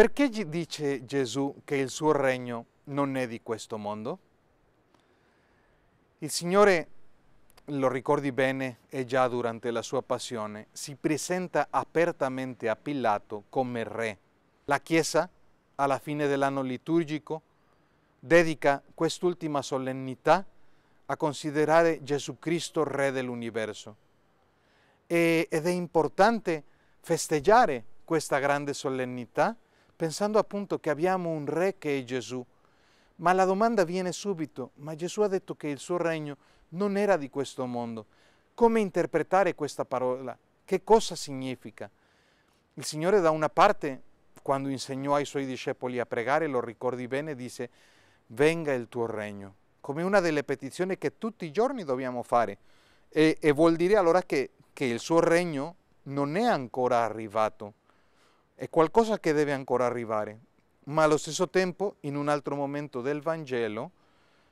Perché dice Gesù che il suo regno non è di questo mondo? Il Signore, lo ricordi bene, è già durante la sua passione si presenta apertamente a Pilato come re. La Chiesa, alla fine dell'anno liturgico, dedica quest'ultima solennità a considerare Gesù Cristo re dell'universo. ed è importante festeggiare questa grande solennità pensando appunto che abbiamo un re che è Gesù. Ma la domanda viene subito, ma Gesù ha detto che il suo regno non era di questo mondo. Come interpretare questa parola? Che cosa significa? Il Signore da una parte, quando insegnò ai suoi discepoli a pregare, lo ricordi bene, disse, venga il tuo regno, come una delle petizioni che tutti i giorni dobbiamo fare. E, eh, e eh, vuol dire allora che, che il suo regno non è ancora arrivato è qualcosa che deve ancora arrivare, ma allo stesso tempo, in un altro momento del Vangelo,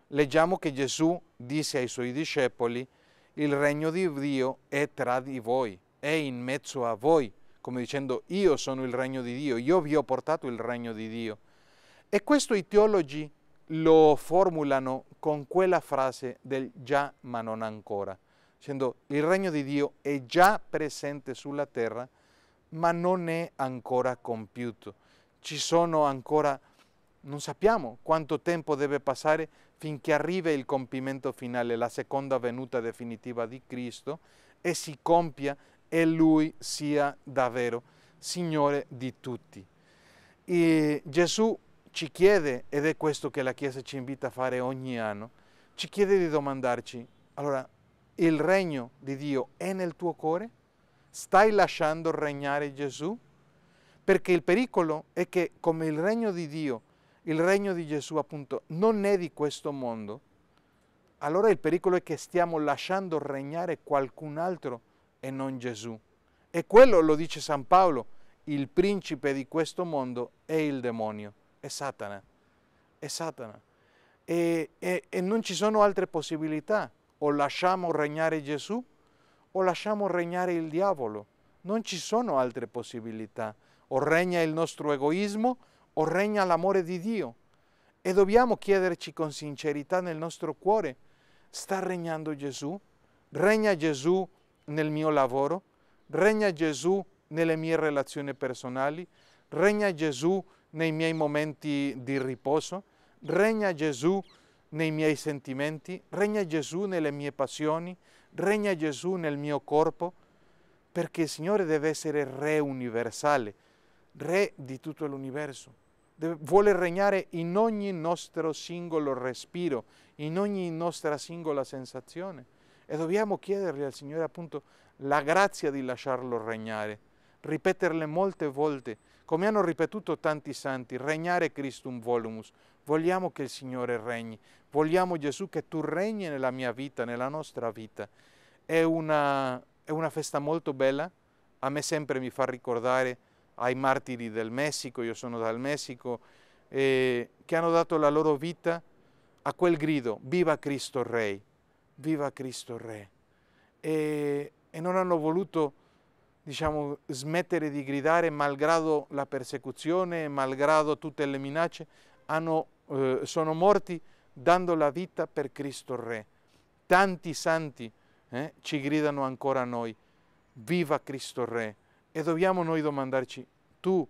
leggiamo che Gesù disse ai suoi discepoli, il regno di Dio è tra di voi, è in mezzo a voi, come dicendo io sono il regno di Dio, io vi ho portato il regno di Dio. E questo i teologi lo formulano con quella frase del già ma non ancora, dicendo il regno di Dio è già presente sulla terra, ma non è ancora compiuto. Ci sono ancora, non sappiamo quanto tempo deve passare finché arrivi il compimento finale, la seconda venuta definitiva di Cristo e si compia e Lui sia davvero Signore di tutti. E Gesù ci chiede, ed è questo che la Chiesa ci invita a fare ogni anno, ci chiede di domandarci, allora, il regno di Dio è nel tuo cuore? Stai lasciando regnare Gesù? Perché il pericolo è che come il regno di Dio, il regno di Gesù appunto non è di questo mondo, allora il pericolo è che stiamo lasciando regnare qualcun altro e non Gesù. E quello lo dice San Paolo, il principe di questo mondo è il demonio, è Satana, è Satana. E, e, e non ci sono altre possibilità, o lasciamo regnare Gesù o lasciamo regnare il diavolo. Non ci sono altre possibilità. O regna il nostro egoismo o regna l'amore di Dio. E dobbiamo chiederci con sincerità nel nostro cuore, sta regnando Gesù? Regna Gesù nel mio lavoro? Regna Gesù nelle mie relazioni personali? Regna Gesù nei miei momenti di riposo? Regna Gesù nei miei sentimenti? Regna Gesù nelle mie passioni? regna Gesù nel mio corpo, perché il Signore deve essere re universale, re di tutto l'universo. vuole regnare in ogni nostro singolo respiro, in ogni nostra singola sensazione. E dobbiamo chiedergli al Signore appunto la grazia di lasciarlo regnare ripeterle molte volte, come hanno ripetuto tanti santi, regnare Christum volumus. Vogliamo che il Signore regni, vogliamo Gesù che tu regni nella mia vita, nella nostra vita. È una, è una festa molto bella, a me sempre mi fa ricordare ai martiri del Messico, io sono dal Messico, eh, che hanno dato la loro vita a quel grido, viva Cristo Re, viva Cristo Re. E, e non hanno voluto diciamo, smettere di gridare malgrado la persecuzione, malgrado tutte le minacce, hanno, eh, sono morti dando la vita per Cristo Re. Tanti santi eh, ci gridano ancora a noi, viva Cristo Re. E dobbiamo noi domandarci, tu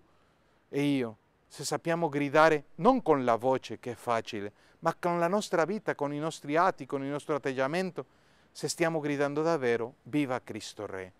e io, se sappiamo gridare non con la voce che è facile, ma con la nostra vita, con i nostri atti, con il nostro atteggiamento, se stiamo gridando davvero, viva Cristo Re.